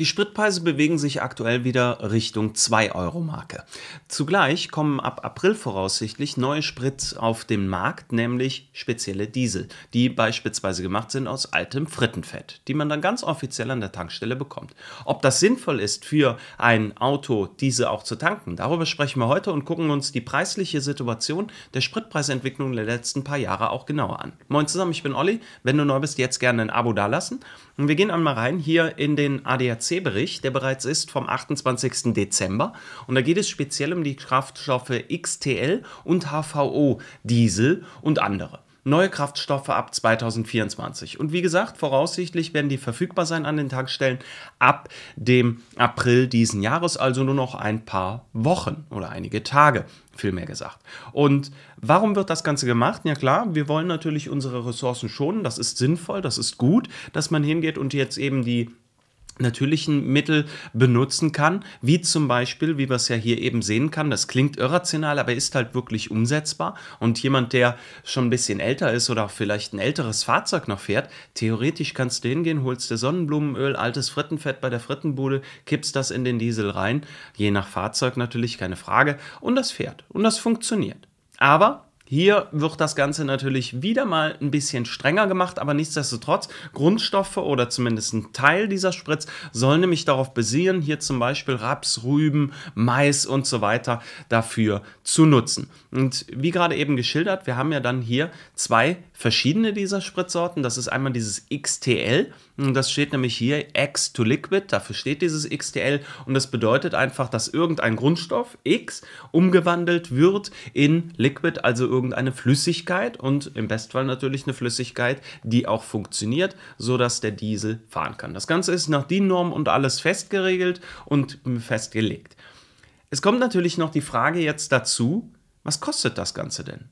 Die Spritpreise bewegen sich aktuell wieder Richtung 2-Euro-Marke. Zugleich kommen ab April voraussichtlich neue Sprit auf den Markt, nämlich spezielle Diesel, die beispielsweise gemacht sind aus altem Frittenfett, die man dann ganz offiziell an der Tankstelle bekommt. Ob das sinnvoll ist, für ein Auto diese auch zu tanken, darüber sprechen wir heute und gucken uns die preisliche Situation der Spritpreisentwicklung der letzten paar Jahre auch genauer an. Moin zusammen, ich bin Olli. Wenn du neu bist, jetzt gerne ein Abo dalassen. Und wir gehen einmal rein hier in den ADAC IPCC-Bericht, der bereits ist vom 28. Dezember. Und da geht es speziell um die Kraftstoffe XTL und HVO, Diesel und andere neue Kraftstoffe ab 2024. Und wie gesagt, voraussichtlich werden die verfügbar sein an den Tankstellen ab dem April diesen Jahres, also nur noch ein paar Wochen oder einige Tage, vielmehr gesagt. Und warum wird das Ganze gemacht? Ja klar, wir wollen natürlich unsere Ressourcen schonen, das ist sinnvoll, das ist gut, dass man hingeht und jetzt eben die natürlichen Mittel benutzen kann, wie zum Beispiel, wie wir es ja hier eben sehen kann, das klingt irrational, aber ist halt wirklich umsetzbar und jemand, der schon ein bisschen älter ist oder vielleicht ein älteres Fahrzeug noch fährt, theoretisch kannst du hingehen, holst dir Sonnenblumenöl, altes Frittenfett bei der Frittenbude, kippst das in den Diesel rein, je nach Fahrzeug natürlich, keine Frage, und das fährt und das funktioniert. Aber hier wird das Ganze natürlich wieder mal ein bisschen strenger gemacht, aber nichtsdestotrotz, Grundstoffe oder zumindest ein Teil dieser Spritz soll nämlich darauf basieren, hier zum Beispiel Raps, Rüben, Mais und so weiter dafür zu nutzen. Und wie gerade eben geschildert, wir haben ja dann hier zwei verschiedene dieser Spritzsorten. Das ist einmal dieses XTL, und das steht nämlich hier X to Liquid, dafür steht dieses XTL und das bedeutet einfach, dass irgendein Grundstoff X umgewandelt wird in Liquid, also irgendein irgendeine Flüssigkeit und im Bestfall natürlich eine Flüssigkeit, die auch funktioniert, sodass der Diesel fahren kann. Das Ganze ist nach DIN-Norm und alles festgeregelt und festgelegt. Es kommt natürlich noch die Frage jetzt dazu, was kostet das Ganze denn?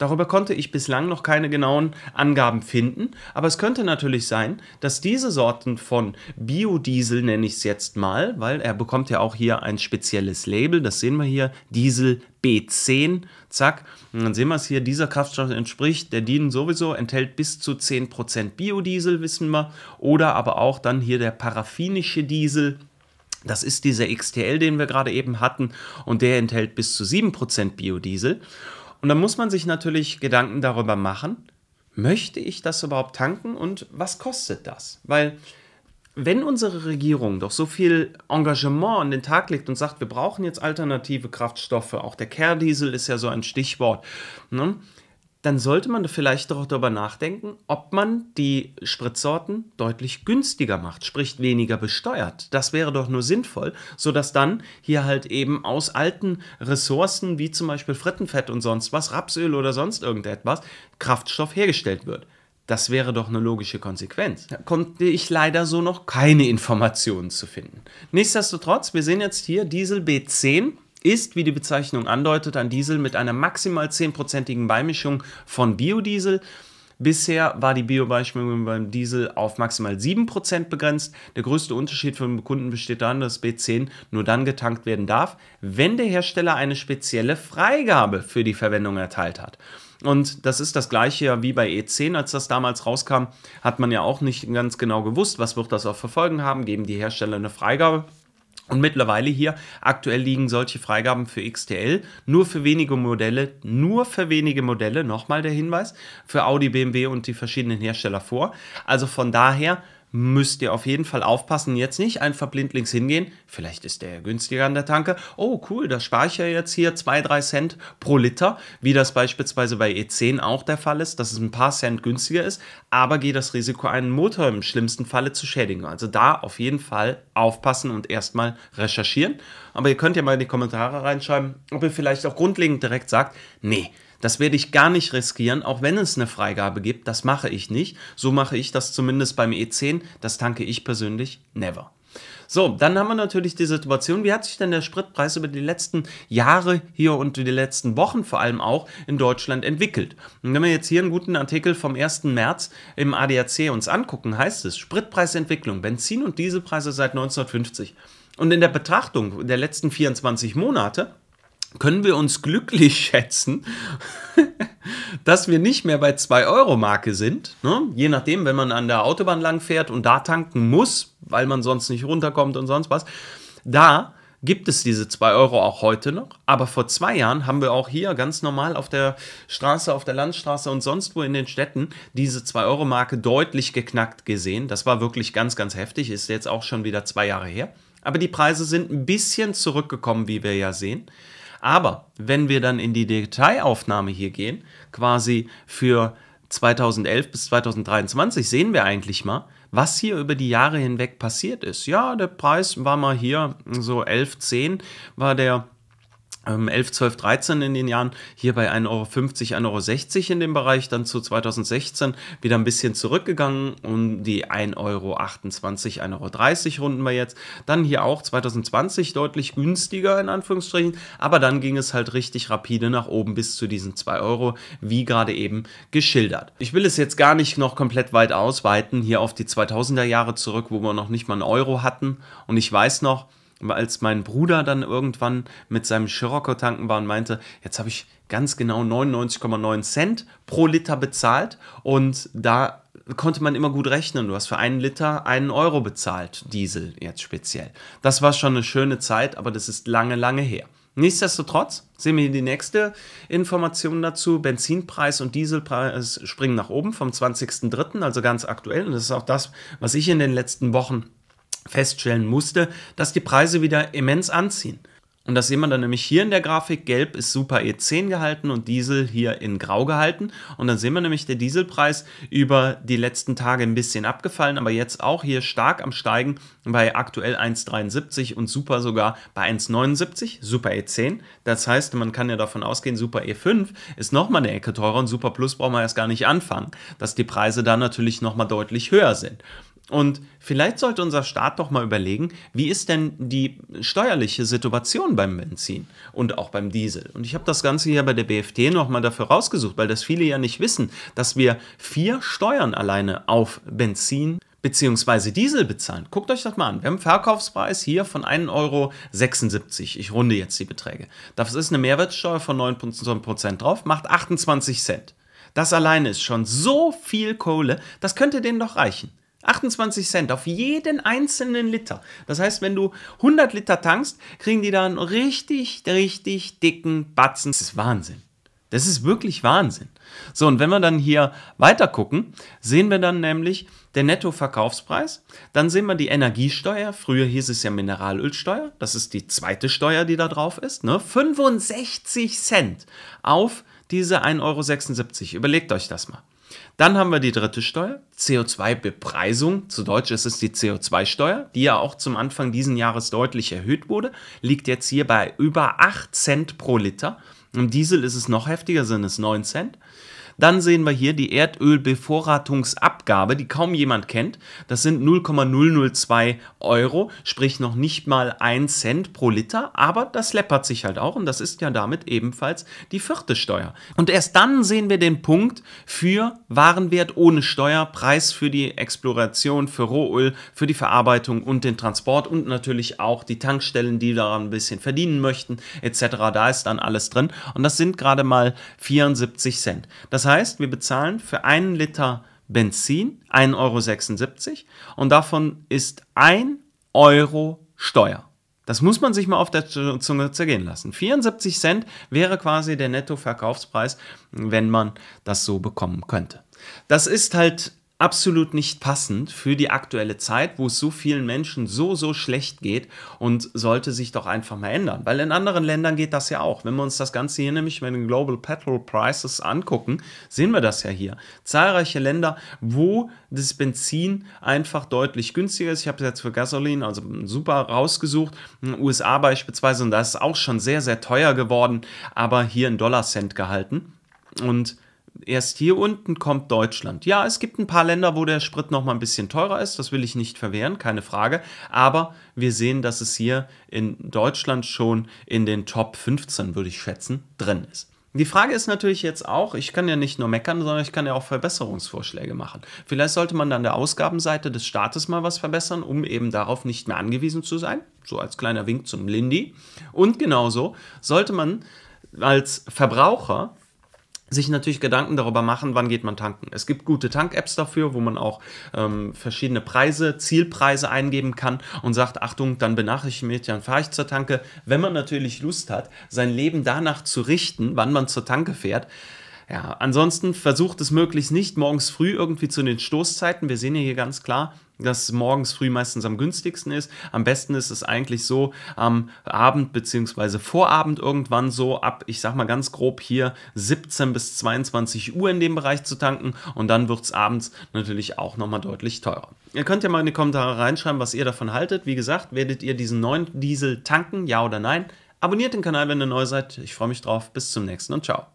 Darüber konnte ich bislang noch keine genauen Angaben finden, aber es könnte natürlich sein, dass diese Sorten von Biodiesel, nenne ich es jetzt mal, weil er bekommt ja auch hier ein spezielles Label, das sehen wir hier, Diesel B10, zack, und dann sehen wir es hier, dieser Kraftstoff entspricht der DIN sowieso, enthält bis zu 10% Biodiesel, wissen wir, oder aber auch dann hier der paraffinische Diesel, das ist dieser XTL, den wir gerade eben hatten, und der enthält bis zu 7% Biodiesel. Und dann muss man sich natürlich Gedanken darüber machen, möchte ich das überhaupt tanken und was kostet das? Weil wenn unsere Regierung doch so viel Engagement an den Tag legt und sagt, wir brauchen jetzt alternative Kraftstoffe, auch der Kerdiesel ist ja so ein Stichwort, ne? dann sollte man vielleicht doch darüber nachdenken, ob man die Spritsorten deutlich günstiger macht, sprich weniger besteuert. Das wäre doch nur sinnvoll, sodass dann hier halt eben aus alten Ressourcen wie zum Beispiel Frittenfett und sonst was, Rapsöl oder sonst irgendetwas, Kraftstoff hergestellt wird. Das wäre doch eine logische Konsequenz. Da konnte ich leider so noch keine Informationen zu finden. Nichtsdestotrotz, wir sehen jetzt hier Diesel B10 ist, wie die Bezeichnung andeutet, ein Diesel mit einer maximal 10%igen Beimischung von Biodiesel. Bisher war die Bio-Beispielung beim Diesel auf maximal 7% begrenzt. Der größte Unterschied für den Kunden besteht darin, dass B10 nur dann getankt werden darf, wenn der Hersteller eine spezielle Freigabe für die Verwendung erteilt hat. Und das ist das gleiche wie bei E10, als das damals rauskam, hat man ja auch nicht ganz genau gewusst, was wird das auf Verfolgen haben, geben die Hersteller eine Freigabe. Und mittlerweile hier, aktuell liegen solche Freigaben für XTL nur für wenige Modelle, nur für wenige Modelle, nochmal der Hinweis, für Audi, BMW und die verschiedenen Hersteller vor. Also von daher müsst ihr auf jeden Fall aufpassen. Jetzt nicht einfach blindlings hingehen. Vielleicht ist der ja günstiger an der Tanke. Oh, cool, da spare ich ja jetzt hier 2, 3 Cent pro Liter, wie das beispielsweise bei E10 auch der Fall ist, dass es ein paar Cent günstiger ist, aber geht das Risiko, einen Motor im schlimmsten Falle zu schädigen. Also da auf jeden Fall aufpassen und erstmal recherchieren. Aber ihr könnt ja mal in die Kommentare reinschreiben, ob ihr vielleicht auch grundlegend direkt sagt, nee, das werde ich gar nicht riskieren, auch wenn es eine Freigabe gibt. Das mache ich nicht. So mache ich das zumindest beim E10. Das tanke ich persönlich never. So, dann haben wir natürlich die Situation, wie hat sich denn der Spritpreis über die letzten Jahre hier und die letzten Wochen vor allem auch in Deutschland entwickelt? Und wenn wir jetzt hier einen guten Artikel vom 1. März im ADAC uns angucken, heißt es Spritpreisentwicklung, Benzin- und Dieselpreise seit 1950. Und in der Betrachtung der letzten 24 Monate können wir uns glücklich schätzen, dass wir nicht mehr bei 2-Euro-Marke sind. Ne? Je nachdem, wenn man an der Autobahn lang fährt und da tanken muss, weil man sonst nicht runterkommt und sonst was. Da gibt es diese 2 Euro auch heute noch. Aber vor zwei Jahren haben wir auch hier ganz normal auf der Straße, auf der Landstraße und sonst wo in den Städten diese 2 Euro Marke deutlich geknackt gesehen. Das war wirklich ganz, ganz heftig. Ist jetzt auch schon wieder zwei Jahre her. Aber die Preise sind ein bisschen zurückgekommen, wie wir ja sehen. Aber wenn wir dann in die Detailaufnahme hier gehen, quasi für 2011 bis 2023, sehen wir eigentlich mal, was hier über die Jahre hinweg passiert ist. Ja, der Preis war mal hier so 11, 10 war der ähm, 11, 12, 13 in den Jahren hier bei 1,50 Euro, 1,60 Euro in dem Bereich, dann zu 2016 wieder ein bisschen zurückgegangen und die 1,28 Euro, 1,30 Euro runden wir jetzt. Dann hier auch 2020 deutlich günstiger in Anführungsstrichen, aber dann ging es halt richtig rapide nach oben bis zu diesen 2 Euro, wie gerade eben geschildert. Ich will es jetzt gar nicht noch komplett weit ausweiten, hier auf die 2000er Jahre zurück, wo wir noch nicht mal einen Euro hatten und ich weiß noch, als mein Bruder dann irgendwann mit seinem Scirocco tanken war und meinte, jetzt habe ich ganz genau 99,9 Cent pro Liter bezahlt und da konnte man immer gut rechnen. Du hast für einen Liter einen Euro bezahlt, Diesel jetzt speziell. Das war schon eine schöne Zeit, aber das ist lange, lange her. Nichtsdestotrotz sehen wir hier die nächste Information dazu. Benzinpreis und Dieselpreis springen nach oben vom 20.03., also ganz aktuell. Und das ist auch das, was ich in den letzten Wochen feststellen musste, dass die Preise wieder immens anziehen. Und das sehen wir dann nämlich hier in der Grafik. Gelb ist Super E10 gehalten und Diesel hier in Grau gehalten. Und dann sehen wir nämlich, der Dieselpreis über die letzten Tage ein bisschen abgefallen, aber jetzt auch hier stark am Steigen bei aktuell 1,73 und Super sogar bei 1,79, Super E10. Das heißt, man kann ja davon ausgehen, Super E5 ist nochmal eine Ecke teurer und Super Plus brauchen wir erst gar nicht anfangen, dass die Preise da natürlich nochmal deutlich höher sind. Und vielleicht sollte unser Staat doch mal überlegen, wie ist denn die steuerliche Situation beim Benzin und auch beim Diesel? Und ich habe das Ganze hier bei der BFT nochmal dafür rausgesucht, weil das viele ja nicht wissen, dass wir vier Steuern alleine auf Benzin beziehungsweise Diesel bezahlen. Guckt euch das mal an. Wir haben einen Verkaufspreis hier von 1,76 Euro. Ich runde jetzt die Beträge. Das ist eine Mehrwertsteuer von 9% drauf, macht 28 Cent. Das alleine ist schon so viel Kohle, das könnte denen doch reichen. 28 Cent auf jeden einzelnen Liter. Das heißt, wenn du 100 Liter tankst, kriegen die dann richtig, richtig dicken Batzen. Das ist Wahnsinn. Das ist wirklich Wahnsinn. So, und wenn wir dann hier weiter gucken, sehen wir dann nämlich den Nettoverkaufspreis. Dann sehen wir die Energiesteuer. Früher hieß es ja Mineralölsteuer. Das ist die zweite Steuer, die da drauf ist. Ne? 65 Cent auf diese 1,76 Euro. Überlegt euch das mal. Dann haben wir die dritte Steuer, CO2-Bepreisung. Zu Deutsch ist es die CO2-Steuer, die ja auch zum Anfang diesen Jahres deutlich erhöht wurde. Liegt jetzt hier bei über 8 Cent pro Liter. Im Diesel ist es noch heftiger, sind es 9 Cent. Dann sehen wir hier die Erdölbevorratungsabgabe, die kaum jemand kennt. Das sind 0,002 Euro, sprich noch nicht mal 1 Cent pro Liter, aber das läppert sich halt auch und das ist ja damit ebenfalls die vierte Steuer. Und erst dann sehen wir den Punkt für Warenwert ohne Steuer, Preis für die Exploration, für Rohöl, für die Verarbeitung und den Transport und natürlich auch die Tankstellen, die daran ein bisschen verdienen möchten, etc. Da ist dann alles drin und das sind gerade mal 74 Cent. Das heißt, heißt, wir bezahlen für einen Liter Benzin 1,76 Euro und davon ist 1 Euro Steuer. Das muss man sich mal auf der Zunge zergehen lassen. 74 Cent wäre quasi der Nettoverkaufspreis, wenn man das so bekommen könnte. Das ist halt absolut nicht passend für die aktuelle Zeit, wo es so vielen Menschen so, so schlecht geht und sollte sich doch einfach mal ändern. Weil in anderen Ländern geht das ja auch. Wenn wir uns das Ganze hier nämlich mit den Global Petrol Prices angucken, sehen wir das ja hier. Zahlreiche Länder, wo das Benzin einfach deutlich günstiger ist. Ich habe es jetzt für Gasoline, also super rausgesucht. In den USA beispielsweise, und da ist es auch schon sehr, sehr teuer geworden, aber hier in Dollarcent gehalten. Und erst hier unten kommt Deutschland. Ja, es gibt ein paar Länder, wo der Sprit noch mal ein bisschen teurer ist, das will ich nicht verwehren, keine Frage, aber wir sehen, dass es hier in Deutschland schon in den Top 15, würde ich schätzen, drin ist. Die Frage ist natürlich jetzt auch, ich kann ja nicht nur meckern, sondern ich kann ja auch Verbesserungsvorschläge machen. Vielleicht sollte man dann der Ausgabenseite des Staates mal was verbessern, um eben darauf nicht mehr angewiesen zu sein, so als kleiner Wink zum Lindy. Und genauso sollte man als Verbraucher sich natürlich Gedanken darüber machen, wann geht man tanken. Es gibt gute Tank-Apps dafür, wo man auch ähm, verschiedene Preise, Zielpreise eingeben kann und sagt, Achtung, dann benachrichtige mich, dann fahre ich zur Tanke. Wenn man natürlich Lust hat, sein Leben danach zu richten, wann man zur Tanke fährt, ja, ansonsten versucht es möglichst nicht morgens früh irgendwie zu den Stoßzeiten. Wir sehen ja hier ganz klar, das morgens früh meistens am günstigsten ist. Am besten ist es eigentlich so am Abend bzw. Vorabend irgendwann so ab, ich sag mal ganz grob hier 17 bis 22 Uhr in dem Bereich zu tanken und dann wird es abends natürlich auch nochmal deutlich teurer. Ihr könnt ja mal in die Kommentare reinschreiben, was ihr davon haltet. Wie gesagt, werdet ihr diesen neuen Diesel tanken, ja oder nein? Abonniert den Kanal, wenn ihr neu seid. Ich freue mich drauf. Bis zum nächsten und ciao.